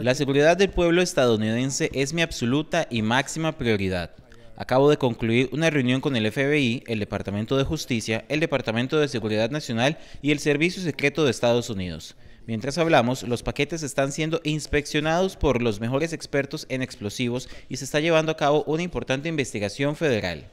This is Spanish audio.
La seguridad del pueblo estadounidense es mi absoluta y máxima prioridad. Acabo de concluir una reunión con el FBI, el Departamento de Justicia, el Departamento de Seguridad Nacional y el Servicio Secreto de Estados Unidos. Mientras hablamos, los paquetes están siendo inspeccionados por los mejores expertos en explosivos y se está llevando a cabo una importante investigación federal.